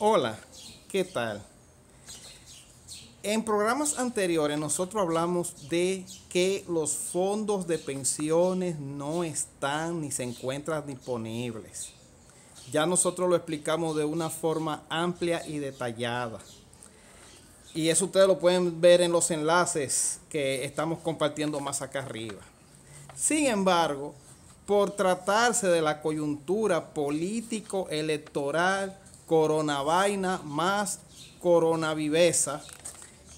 Hola, ¿qué tal? En programas anteriores nosotros hablamos de que los fondos de pensiones no están ni se encuentran disponibles. Ya nosotros lo explicamos de una forma amplia y detallada. Y eso ustedes lo pueden ver en los enlaces que estamos compartiendo más acá arriba. Sin embargo, por tratarse de la coyuntura político-electoral, coronavaina más coronaviveza.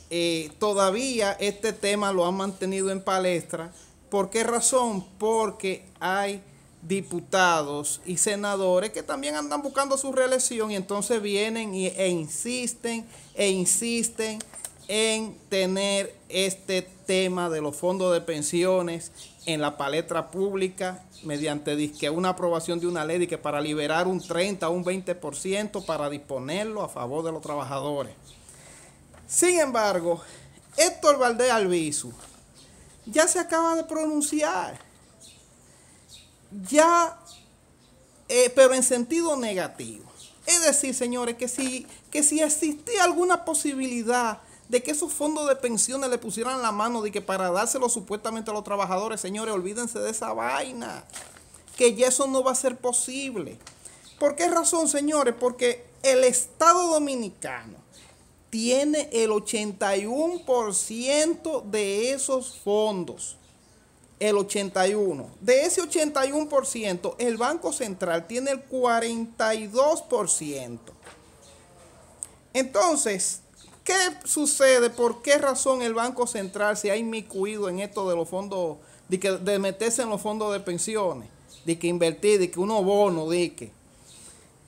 Eh, todavía este tema lo han mantenido en palestra. ¿Por qué razón? Porque hay diputados y senadores que también andan buscando su reelección y entonces vienen y, e insisten, e insisten, en tener este tema de los fondos de pensiones en la palestra pública mediante disque una aprobación de una ley que para liberar un 30 o un 20% para disponerlo a favor de los trabajadores. Sin embargo, Héctor Valdés Albizu ya se acaba de pronunciar. Ya, eh, pero en sentido negativo. Es decir, señores, que si, que si existía alguna posibilidad de que esos fondos de pensiones le pusieran la mano de que para dárselo supuestamente a los trabajadores, señores, olvídense de esa vaina, que ya eso no va a ser posible. ¿Por qué razón, señores? Porque el Estado Dominicano tiene el 81% de esos fondos. El 81%. De ese 81%, el Banco Central tiene el 42%. Entonces, ¿Qué sucede? ¿Por qué razón el Banco Central se ha inmiscuido en esto de los fondos, de, que, de meterse en los fondos de pensiones, de que invertir, de que uno bono, de que?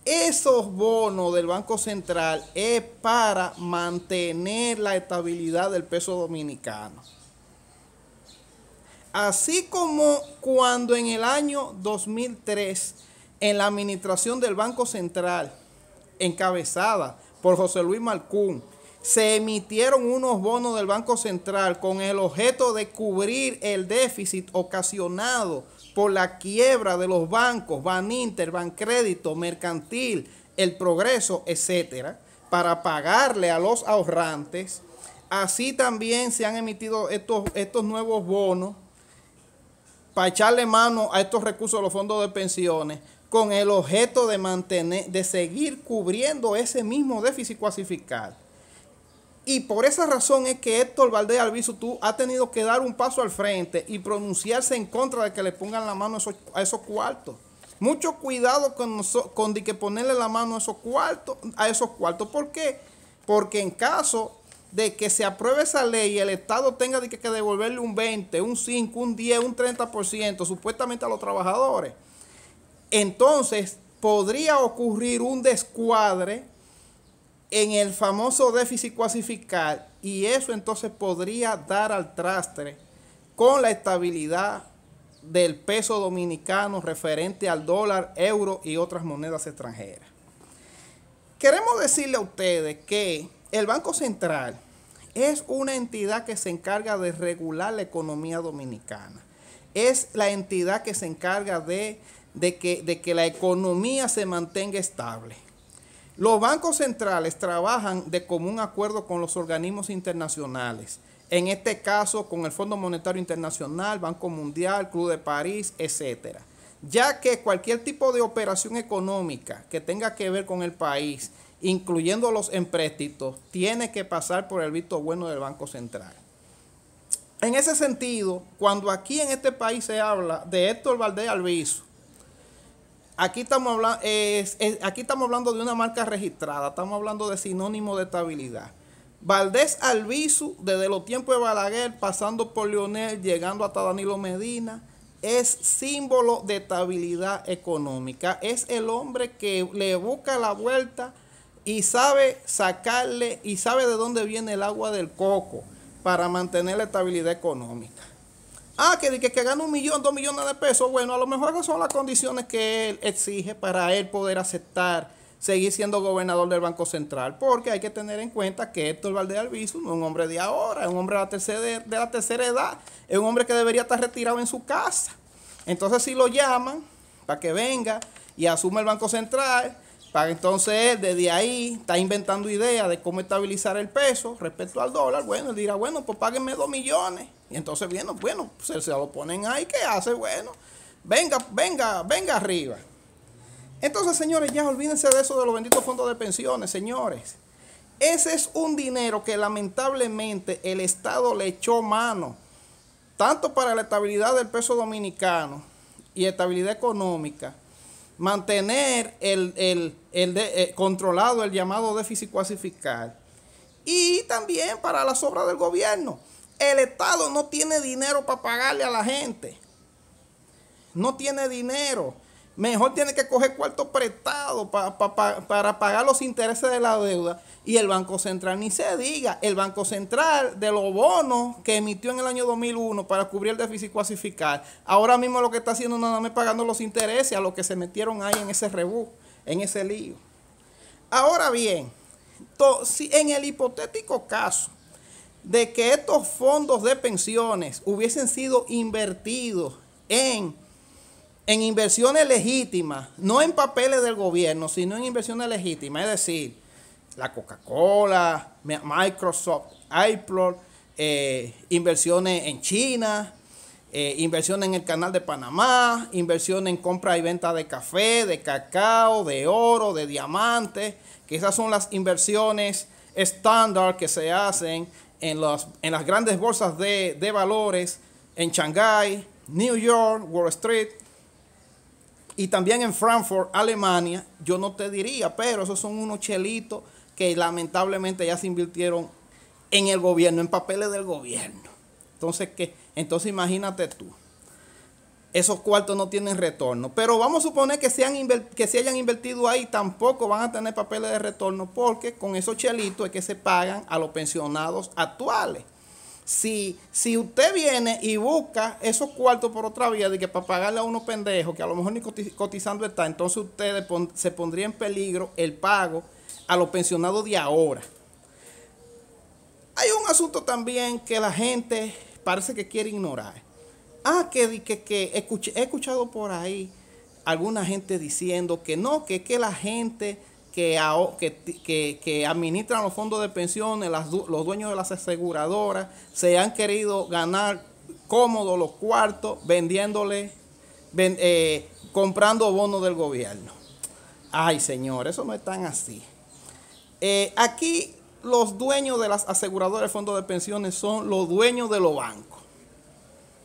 Esos bonos del Banco Central es para mantener la estabilidad del peso dominicano. Así como cuando en el año 2003, en la administración del Banco Central, encabezada por José Luis Malcún, se emitieron unos bonos del Banco Central con el objeto de cubrir el déficit ocasionado por la quiebra de los bancos, Baninter, Bancrédito, Mercantil, El Progreso, etcétera, para pagarle a los ahorrantes. Así también se han emitido estos, estos nuevos bonos para echarle mano a estos recursos de los fondos de pensiones con el objeto de mantener, de seguir cubriendo ese mismo déficit cuasi fiscal. Y por esa razón es que Héctor Valdés Alviso tú ha tenido que dar un paso al frente y pronunciarse en contra de que le pongan la mano a esos, cuartos. Mucho cuidado con, con que ponerle la mano a esos cuartos, a esos cuartos. ¿Por qué? Porque en caso de que se apruebe esa ley y el Estado tenga de que devolverle un 20, un 5, un 10, un 30% supuestamente a los trabajadores, entonces podría ocurrir un descuadre en el famoso déficit cuasi y eso entonces podría dar al traste con la estabilidad del peso dominicano referente al dólar, euro y otras monedas extranjeras. Queremos decirle a ustedes que el Banco Central es una entidad que se encarga de regular la economía dominicana. Es la entidad que se encarga de, que, de que la economía se mantenga estable. Los bancos centrales trabajan de común acuerdo con los organismos internacionales. En este caso, con el Fondo Monetario Internacional, Banco Mundial, Club de París, etcétera. Ya que cualquier tipo de operación económica que tenga que ver con el país, incluyendo los empréstitos, tiene que pasar por el visto bueno del Banco Central. En ese sentido, cuando aquí en este país se habla de Héctor Valdés Alviso, Aquí estamos, hablando, aquí estamos hablando de una marca registrada, estamos hablando de sinónimo de estabilidad. Valdés Albizu, desde los tiempos de Balaguer, pasando por Leonel, llegando hasta Danilo Medina, es símbolo de estabilidad económica. Es el hombre que le busca la vuelta y sabe sacarle y sabe de dónde viene el agua del coco para mantener la estabilidad económica. Ah, que, que, que gana un millón, dos millones de pesos. Bueno, a lo mejor esas son las condiciones que él exige para él poder aceptar seguir siendo gobernador del Banco Central, porque hay que tener en cuenta que Héctor Valdés Albizu no es un hombre de ahora, es un hombre la, tercera, de la tercera edad, es un hombre que debería estar retirado en su casa. Entonces, si lo llaman para que venga y asuma el Banco Central, entonces desde ahí está inventando ideas de cómo estabilizar el peso respecto al dólar. Bueno, él dirá, bueno, pues páguenme dos millones. Y entonces, bueno, bueno, se, se lo ponen ahí, ¿qué hace? Bueno, venga, venga, venga arriba. Entonces, señores, ya olvídense de eso de los benditos fondos de pensiones, señores. Ese es un dinero que lamentablemente el Estado le echó mano, tanto para la estabilidad del peso dominicano y estabilidad económica, mantener el, eh, controlado el llamado déficit cuasi fiscal y también para las obras del gobierno. El Estado no tiene dinero para pagarle a la gente. No tiene dinero. Mejor tiene que coger cuarto prestado para pagar los intereses de la deuda. Y el Banco Central, ni se diga, el Banco Central de los bonos que emitió en el año 2001 para cubrir el déficit cuasi fiscal, ahora mismo lo que está haciendo nada más pagando los intereses a los que se metieron ahí en ese rebú, en ese lío. Ahora bien, si en el hipotético caso de que estos fondos de pensiones hubiesen sido invertidos en en inversiones legítimas, no en papeles del gobierno, sino en inversiones legítimas, es decir, la Coca-Cola, Microsoft, Apple, eh, inversiones en China, eh, inversiones en el canal de Panamá, inversiones en compra y venta de café, de cacao, de oro, de diamantes, que esas son las inversiones estándar que se hacen en, los, en las grandes bolsas de, de valores en Shanghai, New York, Wall Street, y también en Frankfurt, Alemania, yo no te diría, pero esos son unos chelitos que lamentablemente ya se invirtieron en el gobierno, en papeles del gobierno. Entonces, ¿qué? Entonces imagínate tú. Esos cuartos no tienen retorno. Pero vamos a suponer que si que se hayan invertido ahí, tampoco van a tener papeles de retorno, porque con esos chelitos es que se pagan a los pensionados actuales. Si, usted viene y busca esos cuartos por otra vía, de que para pagarle a unos pendejos que a lo mejor ni cotizando está, entonces usted se pondría en peligro el pago a los pensionados de ahora. Hay un asunto también que la gente parece que quiere ignorar. Ah, que, que, que he escuchado por ahí alguna gente diciendo que no, que, que la gente que, que, administran los fondos de pensiones, los dueños de las aseguradoras, se han querido ganar Cómodo los cuartos vendiéndole, eh, comprando bonos del gobierno. Ay, señor, eso no es tan así. Eh, aquí los dueños de las aseguradoras de fondos de pensiones son los dueños de los bancos.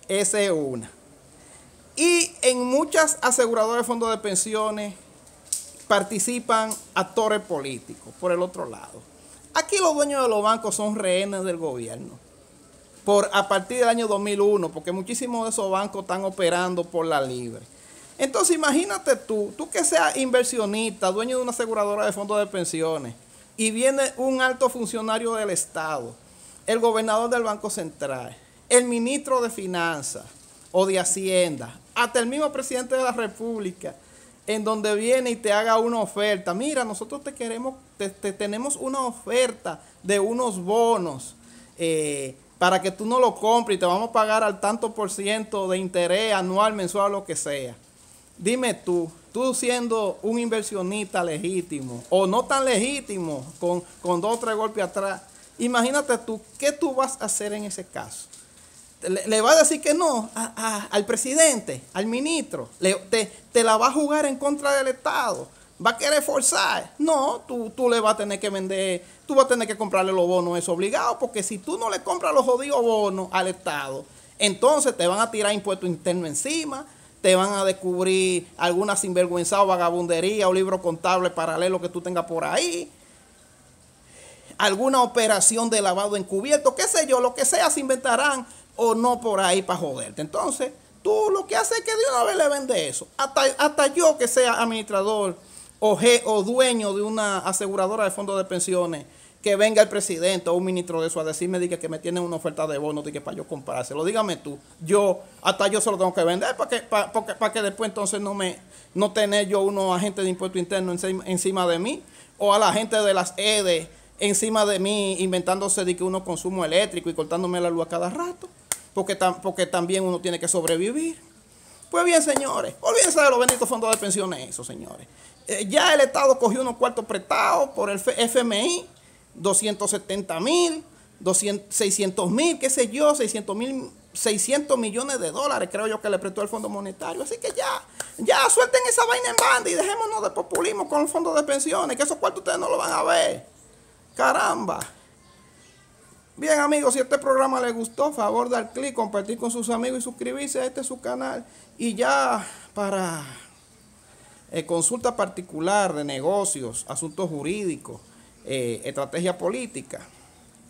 Esa es una. Y en muchas aseguradoras de fondos de pensiones participan actores políticos, por el otro lado. Aquí los dueños de los bancos son rehenes del gobierno. Por, a partir del año 2001, porque muchísimos de esos bancos están operando por la libre. Entonces imagínate tú, tú que seas inversionista, dueño de una aseguradora de fondos de pensiones, y viene un alto funcionario del Estado, el gobernador del Banco Central, el ministro de Finanzas o de Hacienda, hasta el mismo presidente de la República, en donde viene y te haga una oferta. Mira, nosotros te queremos, te, tenemos una oferta de unos bonos eh, para que tú no lo compres y te vamos a pagar al tanto por ciento de interés anual, mensual, lo que sea. Dime tú, tú siendo un inversionista legítimo o no tan legítimo, con, con dos o tres golpes atrás, imagínate tú, ¿qué tú vas a hacer en ese caso? le, va a decir que no al presidente, al ministro. Le, te, la va a jugar en contra del Estado. Va a querer forzar. No, tú, le vas a tener que vender, tú vas a tener que comprarle los bonos, es obligado, porque si tú no le compras los jodidos bonos al Estado, entonces te van a tirar impuestos internos encima, te van a descubrir alguna sinvergüenza o vagabundería o libro contable paralelo que tú tengas por ahí, alguna operación de lavado encubierto, qué sé yo, lo que sea, se inventarán o no por ahí para joderte. Entonces, tú lo que haces es que de una vez le vende eso. Hasta, hasta yo que sea administrador o, o dueño de una aseguradora de fondos de pensiones, que venga el presidente o un ministro de eso a decirme diga, que me tienen una oferta de bono que para yo comprárselo. Dígame tú, yo, hasta yo se lo tengo que vender para que, para, que después entonces no me no tener yo unos agentes de impuesto interno encima de mí o a la gente de las EDES encima de mí inventándose de que uno consumo eléctrico y cortándome la luz a cada rato porque, también uno tiene que sobrevivir. Pues bien, señores, olvídense de los benditos fondos de pensiones, eso, señores. Eh, ya el Estado cogió unos cuartos prestados por el FMI, 270 mil, 600 mil, qué sé yo, 600 mil 600 millones de dólares, creo yo, que le prestó el Fondo Monetario. Así que ya, ya suelten esa vaina en banda y dejémonos de populismo con los fondo de pensiones, que esos cuartos ustedes no lo van a ver. Caramba. Bien amigos, si este programa les gustó, favor dar clic, compartir con sus amigos y suscribirse a este su canal. Y ya para eh, consulta particular de negocios, asuntos jurídicos, eh, estrategia política,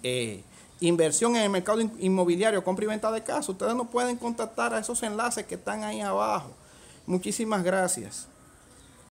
eh, inversión en el mercado inmobiliario, compra y venta de casas, ustedes nos pueden contactar a esos enlaces que están ahí abajo. Muchísimas gracias.